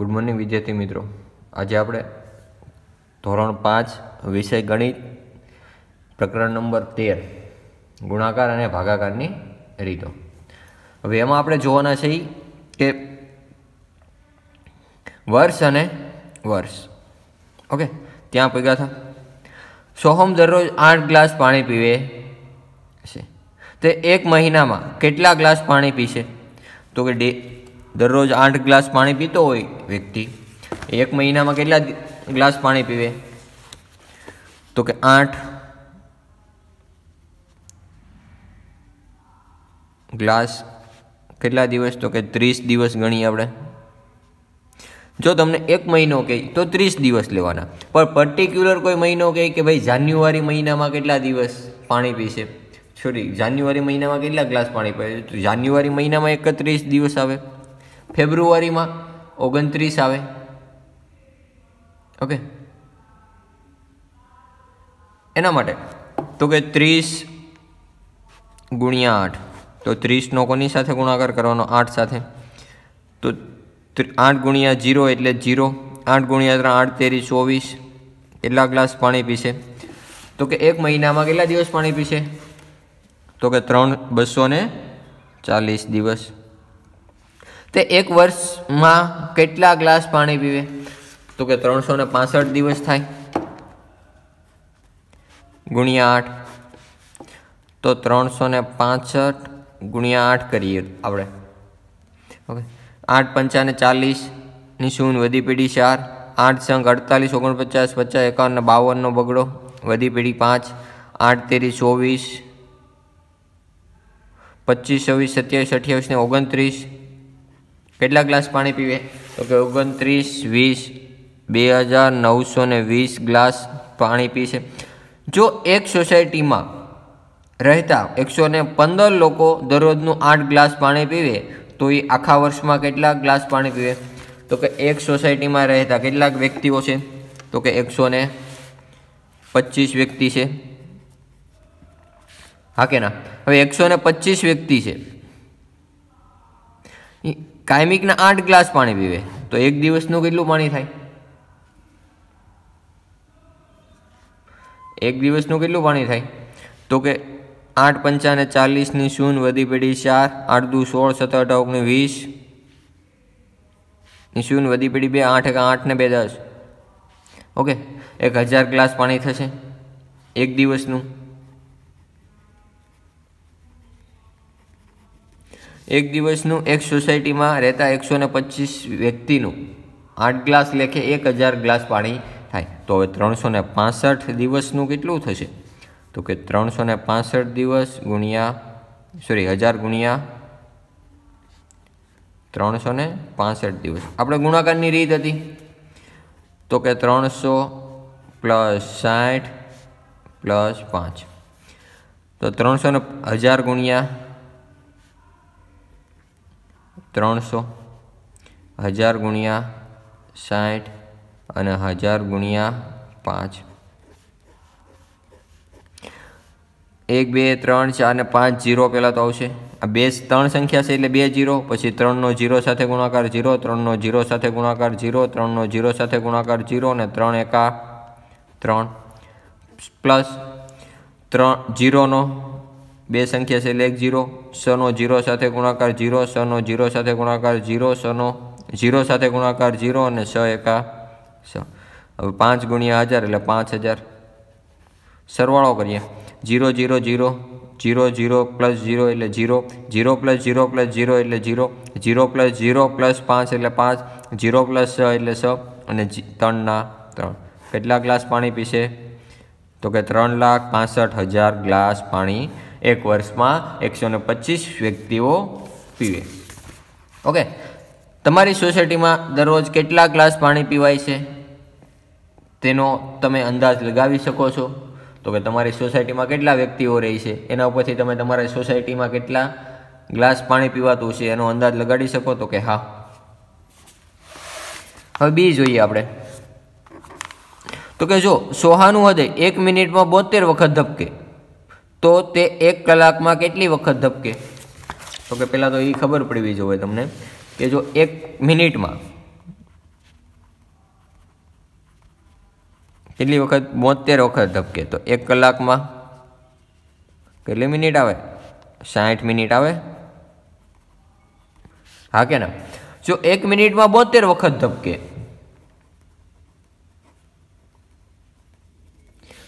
Good morning વિદ્યાર્થી મિત્રો આજે આપણે ધોરણ પાંચ વિષય ગણિત પ્રકરણ નંબર તેર ગુણાકાર અને ભાગાકારની રીતો હવે એમાં આપણે જોવાના છીએ કે વર્ષ અને વર્ષ ઓકે ત્યાં ભેગા થા સોહમ દરરોજ આઠ ગ્લાસ પાણી પીવે છે તે એક મહિનામાં કેટલા ગ્લાસ પાણી પીશે તો કે ડે દરરોજ આઠ ગ્લાસ પાણી પીતો હોય વ્યક્તિ એક મહિનામાં કેટલા ગ્લાસ પાણી પીવે તો કે આઠ ગ્લાસ કેટલા દિવસ તો કે ત્રીસ દિવસ ગણીએ આપણે જો તમને એક મહિનો કહે તો ત્રીસ દિવસ લેવાના પણ પર્ટિક્યુલર કોઈ મહિનો કહે કે ભાઈ જાન્યુઆરી મહિનામાં કેટલા દિવસ પાણી પીશે સોરી જાન્યુઆરી મહિનામાં કેટલા ગ્લાસ પાણી પીશે જાન્યુઆરી મહિનામાં એકત્રીસ દિવસ આવે ફેબ્રુઆરીમાં ઓગણત્રીસ આવે ઓકે એના માટે તો કે ત્રીસ ગુણ્યા આઠ તો ત્રીસનો કોની સાથે ગુણાકાર કરવાનો આઠ સાથે તો આઠ ગુણ્યા જીરો એટલે જીરો આઠ ગુણ્યા ત્રણ આઠ તેરી ચોવીસ કેટલા ગ્લાસ પાણી પીશે તો કે એક મહિનામાં કેટલા દિવસ પાણી પીશે તો કે ત્રણ બસો ચાલીસ દિવસ તે એક વર્ષમાં કેટલા ગ્લાસ પાણી પીવે તો કે ત્રણસો ને પાસઠ દિવસ થાય ગુણ્યા આઠ તો ત્રણસો ને પાસઠ ગુણ્યા આઠ કરીએ આપણે ઓકે આઠ પંચાને ચાલીસની શૂન વધી પેઢી ચાર આઠ સંઘ અડતાલીસ ઓગણપચાસ પચાસ એકાવન બાવનનો બગડો વધી પેઢી પાંચ આઠ તેરી ચોવીસ પચીસ છવ્વીસ સત્યાવીસ અઠ્યાવીસ ને ઓગણત્રીસ કેટલા ગ્લાસ પાણી પીવે તો કે ઓગણત્રીસ વીસ બે હજાર નવસો ને વીસ ગ્લાસ પાણી પીશે જો એક સોસાયટીમાં રહેતા એકસો ને પંદર લોકો દરરોજનું આઠ ગ્લાસ પાણી પીવે તો એ આખા વર્ષમાં કેટલા ગ્લાસ પાણી પીવે તો કે એક સોસાયટીમાં રહેતા કેટલાક વ્યક્તિઓ છે તો કે એકસો ને પચીસ વ્યક્તિ છે હા કે ના હવે એકસો ને પચીસ વ્યક્તિ છે કાયમિકના આઠ ગ્લાસ પાણી પીવે તો એક દિવસનું કેટલું પાણી થાય એક દિવસનું કેટલું પાણી થાય તો કે આઠ પંચાને ચાલીસની શૂન વધી પેઢી ચાર આઠ દુ સોળ સત્તર અઢાર વીસ ની શૂન વધી પેઢી બે આઠ એક આઠ ને બે દસ ઓકે એક હજાર ગ્લાસ પાણી થશે એક દિવસનું એક દિવસનું એક સોસાયટીમાં રહેતા એકસો ને પચીસ વ્યક્તિનું આઠ ગ્લાસ લેખે એક હજાર ગ્લાસ પાણી થાય તો હવે ત્રણસો ને પાસઠ દિવસનું કેટલું થશે તો કે ત્રણસો ને પાસઠ દિવસ ગુણ્યા સોરી હજાર ગુણ્યા ત્રણસો ને પાસઠ દિવસ આપણે ગુણાકારની રીત હતી તો કે ત્રણસો પ્લસ સાઠ પ્લસ પાંચ તો ત્રણસો ને હજાર ગુણ્યા ત્રણસો હજાર ગુણ્યા સાઠ અને હજાર ગુણ્યા પાંચ એક બે ત્રણ ચાર અને પાંચ જીરો પહેલાં તો આવશે આ બે ત્રણ સંખ્યા છે એટલે બે જીરો પછી ત્રણનો જીરો સાથે ગુણાકાર ઝીરો ત્રણનો ઝીરો સાથે ગુણાકાર ઝીરો ત્રણનો ઝીરો સાથે ગુણાકાર જીરો અને ત્રણ એકા ત્રણ પ્લસ ત્રણ જીરોનો બે સંખ્યા છે એટલે એક જીરો સનો જીરો સાથે ગુણાકાર જીરો સનો જીરો સાથે ગુણાકાર જીરો સનો જીરો સાથે ગુણાકાર જીરો અને સ એકા સ હવે પાંચ ગુણ્યા હજાર એટલે પાંચ હજાર સરવાળો કરીએ zero zero zero zero zero plus zero એટલે zero zero plus zero plus zero એટલે zero zero plus zero plus પાંચ એટલે પાંચ જીરો પ્લસ છ એટલે છ અને ત્રણના ત્રણ કેટલા ગ્લાસ પાણી પીશે તો કે ત્રણ લાખ પાસઠ હજાર ગ્લાસ પાણી એક વર્ષમાં એકસો ને પચીસ વ્યક્તિઓ પીવે ઓકે તમારી સોસાયટીમાં દરરોજ કેટલા ગ્લાસ પાણી પીવાય છે તેનો તમે અંદાજ લગાવી શકો છો તો કે તમારી સોસાયટીમાં કેટલા વ્યક્તિઓ રહે છે એના ઉપરથી તમે તમારી સોસાયટીમાં કેટલા ગ્લાસ પાણી પીવાતું છે એનો અંદાજ લગાડી શકો તો કે હા હવે બી જોઈએ આપણે તો કે જો સોહાનું હૃદય એક મિનિટમાં બોતેર વખત ધબકે તો તે એક કલાકમાં કેટલી વખત ધબકે તો કે પહેલાં તો એ ખબર પડવી જોઈએ તમને કે જો એક મિનિટમાં કેટલી વખત બોતેર વખત ધબકે તો એક કલાકમાં કેટલી મિનિટ આવે સાઠ મિનિટ આવે હા કે ના જો એક મિનિટમાં બોતેર વખત ધબકે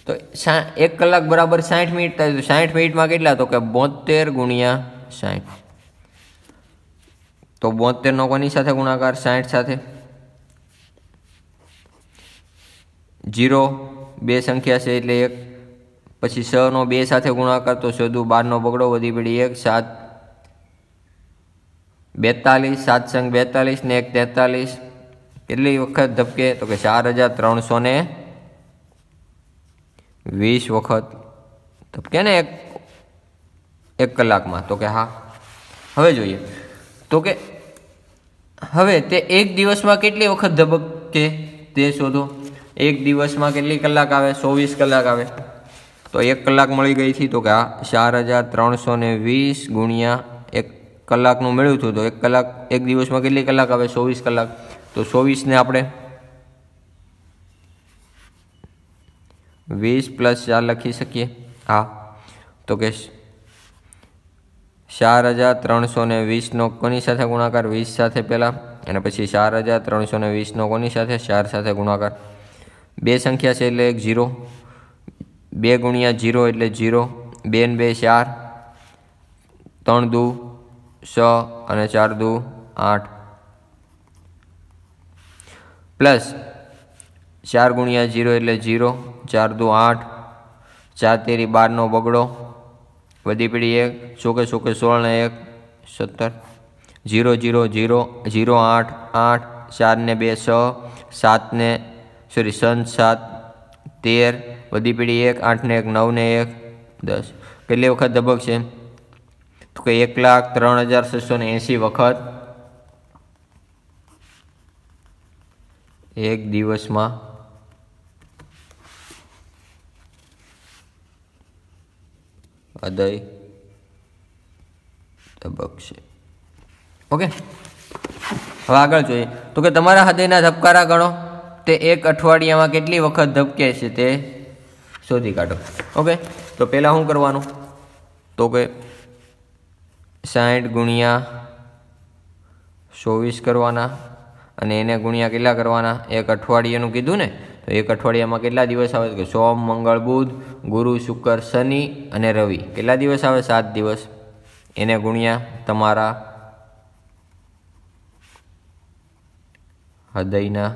તો એક કલાક બરાબર સાઠ મિનિટ થાય સાઠ મિનિટમાં કેટલા તો કે બોતેર ગુણ્યા સાઠ તો બોતેરનો કોની સાથે ગુણાકાર સાઠ સાથે જીરો બે સંખ્યા છે એટલે એક પછી છનો બે સાથે ગુણાકાર તો સોદું બારનો બગડો વધી પડી એક સાત બેતાલીસ સાત સંઘ બેતાલીસ ને એક તેતાલીસ કેટલી વખત ધબકે તો કે ચાર હજાર ત્રણસો ને વીસ વખત તો કે ને એક એક કલાકમાં તો કે હા હવે જોઈએ તો કે હવે તે એક દિવસમાં કેટલી વખત ધબકશે તે શોધો એક દિવસમાં કેટલી કલાક આવે ચોવીસ કલાક આવે તો એક કલાક મળી ગઈ હતી તો કે આ ચાર હજાર ત્રણસો ને વીસ ગુણ્યા એક કલાકનું મેળવ્યું હતું તો એક કલાક એક દિવસમાં કેટલી કલાક આવે ચોવીસ કલાક તો ચોવીસને આપણે વીસ પ્લસ ચાર લખી શકીએ હા તો કે ચાર હજાર ત્રણસો ને વીસનો કોની સાથે ગુણાકાર વીસ સાથે પહેલાં અને પછી ચાર હજાર ત્રણસો ને વીસનો કોની સાથે ચાર સાથે ગુણાકાર બે સંખ્યા છે એટલે એક જીરો બે ગુણ્યા ઝીરો એટલે જીરો બે ને બે ચાર ત્રણ દુ છ અને ચાર દુ આઠ પ્લસ ચાર ગુણ્યા જીરો એટલે જીરો ચાર દુ આઠ ચાર તેરી બારનો બગડો વધી પીડી એક ચોકે ચોકે સોળને એક સત્તર જીરો જીરો જીરો જીરો આઠ આઠ ચારને બે છ સાતને સોરી સન સાત તેર વધી પીડી એક આઠને એક નવને એક દસ કેટલી વખત ધબક છે તો કે એક લાખ ત્રણ હજાર છસો ને એંસી વખત એક દિવસમાં હૃદય તબકશે ઓકે હવે આગળ જોઈએ તો કે તમારા હૃદયના ધબકારા ગણો તે એક અઠવાડિયામાં કેટલી વખત ધબકે છે તે શોધી કાઢો ઓકે તો પહેલાં શું કરવાનું તો કે સાઠ ગુણ્યા ચોવીસ કરવાના અને એને ગુણ્યા કેટલા કરવાના એક અઠવાડિયાનું કીધું ને તો એક અઠવાડિયામાં કેટલા દિવસ આવે કે સોમ મંગળ બુધ ગુરુ શુક્ર શનિ અને રવિ કેટલા દિવસ આવે સાત દિવસ એને ગુણ્યા તમારા હૃદયના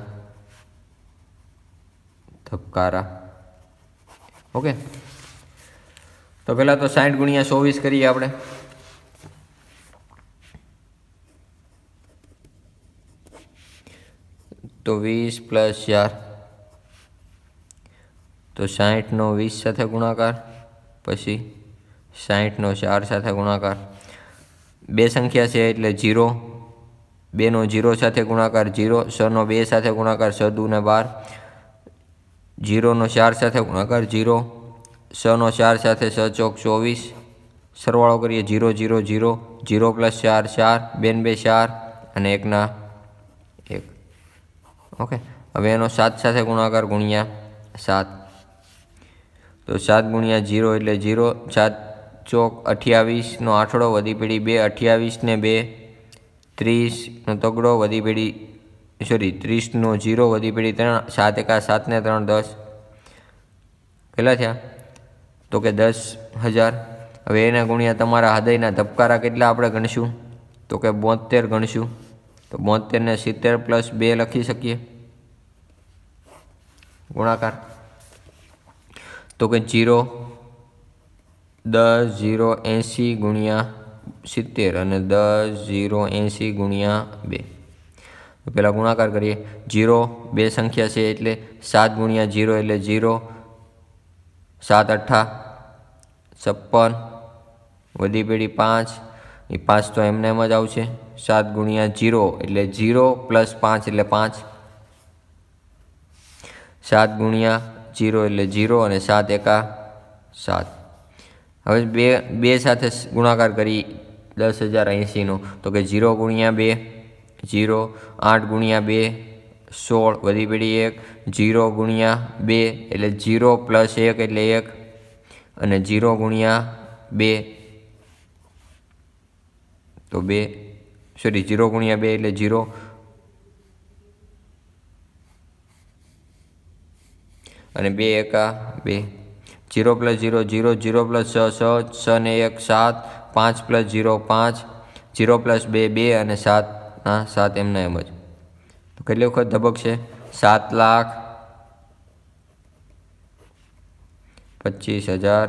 ધબકારા ઓકે તો પહેલાં તો સાઠ ગુણ્યા ચોવીસ કરીએ આપણે તો વીસ પ્લસ ચાર તો 60 નો 20 સાથે ગુણાકાર પછી 60 નો 4 સાથે ગુણાકાર બે સંખ્યા છે એટલે 0 2 નો 0 સાથે ગુણાકાર 0 6 નો 2 સાથે ગુણાકાર 6 * 2 = 12 0 નો 4 સાથે ગુણાકાર 0 6 નો 4 સાથે 6 * 4 = 24 સરવાળો કરીએ 0 0 0 0 + 4 4 2 2 4 અને 1 ના 1 ઓકે હવે એનો 7 સાથે ગુણાકાર ગુણ્યા 7 તો સાત ગુણ્યા જીરો એટલે જીરો સાત ચોક અઠ્યાવીસનો આઠડો વધી પેઢી બે અઠ્યાવીસને બે ત્રીસનો તગડો વધી પેઢી સોરી ત્રીસનો જીરો વધી પેઢી ત્રણ સાત એકા સાતને ત્રણ દસ કેટલા થયા તો કે દસ હજાર હવે એના ગુણ્યા તમારા હૃદયના ધબકારા કેટલા આપણે ગણશું તો કે બોતેર ગણશું તો બોતેરને સિત્તેર પ્લસ બે લખી શકીએ ગુણાકાર તો કે જીરો દસ જીરો એંસી ગુણ્યા સિત્તેર અને દસ જીરો એંસી ગુણ્યા બે તો પહેલાં ગુણાકાર કરીએ જીરો બે સંખ્યા છે એટલે સાત ગુણ્યા જીરો એટલે જીરો સાત અઠ્ઠા છપ્પન વધી પેઢી પાંચ એ પાંચ તો એમને એમ જ આવશે સાત ગુણ્યા જીરો એટલે જીરો પ્લસ પાંચ એટલે પાંચ સાત ગુણ્યા જીરો એટલે જીરો અને સાત એકા સાત હવે બે બે સાથે ગુણાકાર કરી દસ હજાર એંસીનો તો કે જીરો ગુણ્યા બે જીરો આઠ ગુણ્યા બે સોળ વધી પેઢી એક જીરો ગુણ્યા બે એટલે જીરો પ્લસ એક એટલે એક અને જીરો ગુણ્યા બે તો બે સોરી જીરો ગુણ્યા બે એટલે જીરો અને બે એકા બે zero plus zero zero zero plus છ છ છ ને એક સાત પાંચ પ્લસ જીરો પાંચ જીરો પ્લસ બે બે અને સાત હા સાત એમના એમ જ તો કેટલી વખત ધબકશે સાત લાખ પચીસ હજાર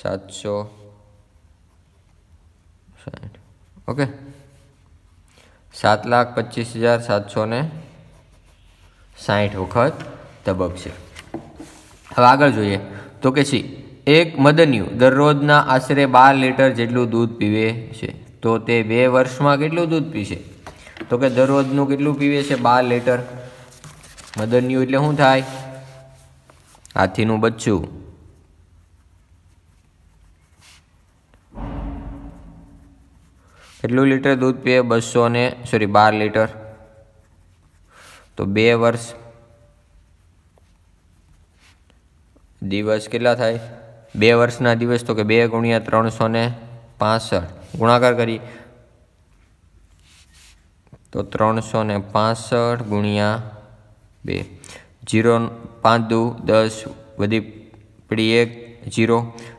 સાતસો ઓકે સાત લાખ પચીસ હજાર સાતસો ને સાઠ વખત તબકશે હવે આગળ જોઈએ તો કે સી એક મદનિયું દરરોજના આશરે બાર લીટર જેટલું દૂધ પીવે છે તો તે બે વર્ષમાં કેટલું દૂધ પીશે તો કે દરરોજનું કેટલું પીવે છે બાર લીટર મદનિયું એટલે શું થાય હાથીનું બચ્ચું કેટલું લીટર દૂધ પીએ બસો ને સોરી બાર લીટર તો બે વર્ષ દિવસ કેટલા થાય બે વર્ષના દિવસ તો કે બે ગુણ્યા ત્રણસો ને પાસઠ ગુણાકાર કરી તો ત્રણસો ને પાસઠ ગુણ્યા બે જીરો પાંચ દુ દસ વધી પડી એક જીરો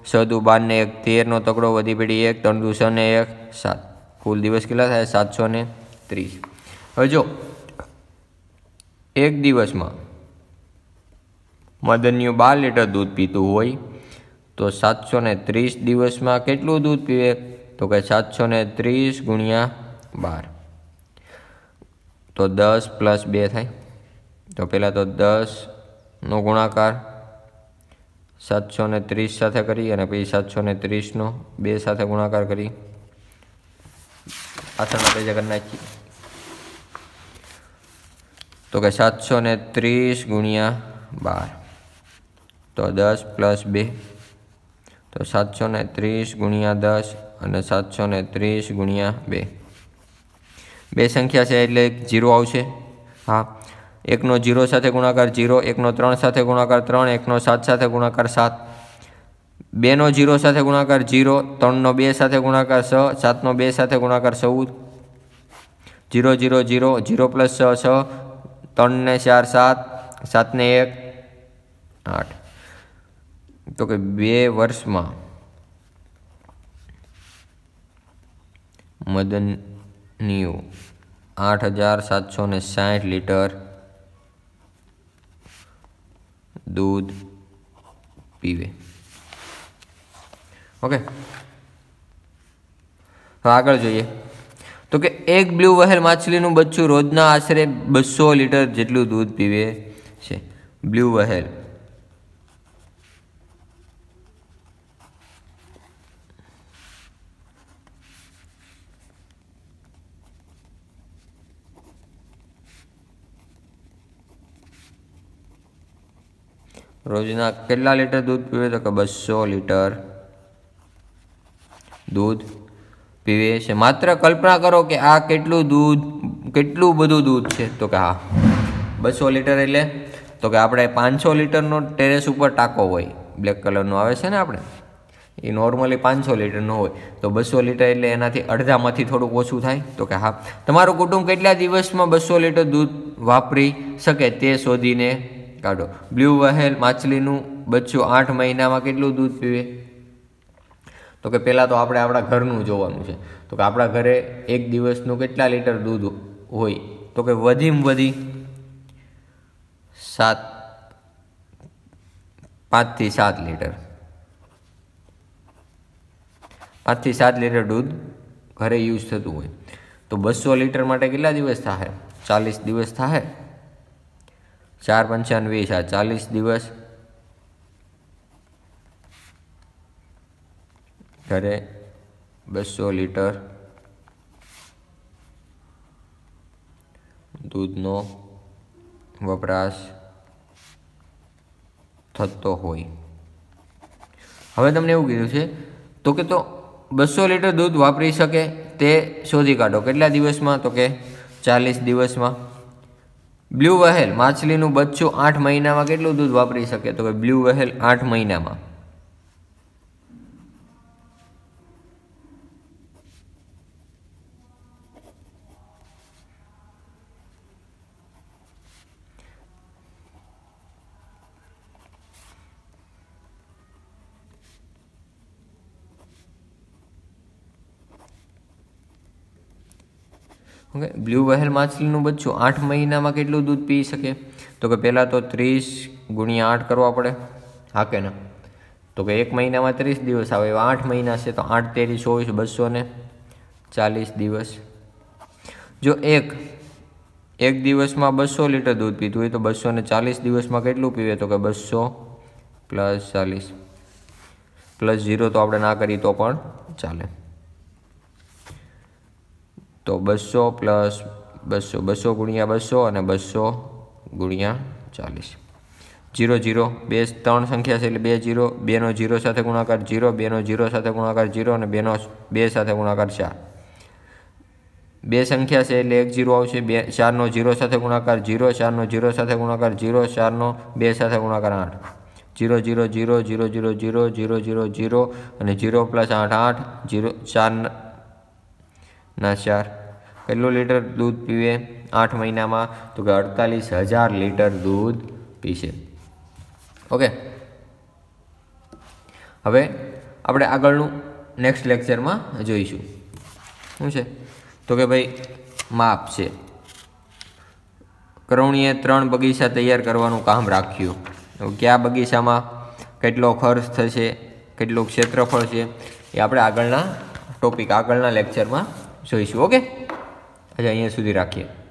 છ દુ બાર ને એક તેરનો તકડો વધી પડી એક ત્રણ દુ છ ને એક સાત કુલ દિવસ કેટલા થાય સાતસો ને ત્રીસ હવે જો એક દિવસમાં મદનિયું બાર લીટર દૂધ પીતું હોય તો સાતસો ને ત્રીસ દિવસમાં કેટલું દૂધ પીવે તો કે સાતસો ને ત્રીસ ગુણ્યા બાર તો દસ પ્લસ બે થાય તો પહેલાં તો દસનો ગુણાકાર સાતસો ને ત્રીસ સાથે કરી અને પછી સાતસો ને ત્રીસનો બે સાથે ગુણાકાર કરી પાછળના પેજે કરી નાખીએ તો કે સાતસો ને ત્રીસ ગુણ્યા બાર તો દસ પ્લસ બે તો સાતસો ને ત્રીસ ગુણ્યા દસ અને સાતસો ને ત્રીસ ગુણ્યા બે બે સંખ્યા છે એટલે જીરો આવશે હા એકનો જીરો સાથે ગુણાકાર જીરો એકનો ત્રણ સાથે ગુણાકાર ત્રણ એકનો સાત સાથે ગુણાકાર સાત બેનો જીરો સાથે ગુણાકાર જીરો ત્રણનો બે સાથે ગુણાકાર છ સાતનો બે સાથે ગુણાકાર ચૌદ zero zero zero zero plus છ છ ત્રણને ચાર સાત સાતને એક આઠ તો કે બે વર્ષમાં મદનીઓ આઠ હજાર સાતસો ને સાઠ લીટર દૂધ પીવે ઓકે આગળ જોઈએ તો કે એક બ્લુ વહેલ માછલીનું બચ્ચું રોજના આશરે બસો લીટર જેટલું દૂધ પીવે છે બ્લુ વહેલ રોજના કેટલા લીટર દૂધ પીવે તો કે બસો લીટર દૂધ પીવે છે માત્ર કલ્પના કરો કે આ કેટલું દૂધ કેટલું બધું દૂધ છે તો કે હા બસો લીટર એટલે તો કે આપણે પાંચસો લીટરનો ટેરેસ ઉપર ટાંકો હોય બ્લેક કલરનો આવે છે ને આપણે એ નોર્મલી પાંચસો લીટરનો હોય તો બસો લીટર એટલે એનાથી અડધામાંથી થોડુંક ઓછું થાય તો કે હા તમારું કુટુંબ કેટલા દિવસમાં બસો લીટર દૂધ વાપરી શકે તે શોધીને કાઢો બ્લ્યુ વહેલ માછલીનું બચ્ચું આઠ મહિનામાં કેટલું દૂધ પીવે તો કે પહેલાં તો આપણે આપણા ઘરનું જોવાનું છે તો કે આપણા ઘરે એક દિવસનું કેટલા લીટર દૂધ હોય તો કે વધીમ વધી સાત પાંચથી સાત લીટર પાંચથી સાત લીટર દૂધ ઘરે યુઝ થતું હોય તો બસો લીટર માટે કેટલા દિવસ થાય ચાલીસ દિવસ થાય ચાર પંચાન વીસ આ ચાલીસ દિવસ જ્યારે બસો લીટર દૂધનો વપરાશ થતો હોય હવે તમને એવું કીધું છે તો કે તો બસો લીટર દૂધ વાપરી શકે તે શોધી કાઢો કેટલા દિવસમાં તો કે ચાલીસ દિવસમાં બ્લુ વહેલ માછલીનું બચ્ચું આઠ મહિનામાં કેટલું દૂધ વાપરી શકે તો કે બ્લુ વહેલ આઠ મહિનામાં ઓકે બ્લુ વ્હેલ માછલીનું બચ્ચું આઠ મહિનામાં કેટલું દૂધ પી શકે તો કે પહેલાં તો ત્રીસ ગુણ્યા આઠ કરવા પડે હા કે ના તો કે એક મહિનામાં ત્રીસ દિવસ આવે એવા આઠ મહિના છે તો આઠ તેરી ચોવીસ બસો ને ચાલીસ દિવસ જો એક એક દિવસમાં બસો લીટર દૂધ પીતું હોય તો બસો ને ચાલીસ દિવસમાં કેટલું પીવે તો કે બસો પ્લસ ચાલીસ પ્લસ ઝીરો તો આપણે ના કરીએ તો પણ ચાલે તો બસો પ્લસ બસો બસો ગુણ્યા બસો અને બસો ગુણ્યા ચાલીસ જીરો જીરો બે ત્રણ સંખ્યા છે એટલે બે જીરો બેનો જીરો સાથે ગુણાકાર જીરો બેનો જીરો સાથે ગુણાકાર જીરો અને બેનો બે સાથે ગુણાકાર ચાર બે સંખ્યા છે એટલે એક જીરો આવશે બે ચારનો જીરો સાથે ગુણાકાર જીરો ચારનો જીરો સાથે ગુણાકાર જીરો ચારનો બે સાથે ગુણાકાર આઠ zero zero zero zero zero zero zero zero zero અને જીરો પ્લસ આઠ આઠ જીરો ચાર ના ચાર કેટલું લીટર દૂધ પીવે આઠ મહિનામાં તો કે અડતાલીસ હજાર લીટર દૂધ પીશે ઓકે હવે આપણે આગળનું નેક્સ્ટ લેક્ચરમાં જોઈશું શું છે તો કે ભાઈ માપ છે કરવણીએ ત્રણ બગીચા તૈયાર કરવાનું કામ રાખ્યું કયા બગીચામાં કેટલો ખર્ચ થશે કેટલું ક્ષેત્રફળ છે એ આપણે આગળના ટોપિક આગળના લેક્ચરમાં જોઈશું ઓકે Rainha Sudo Iraquiana.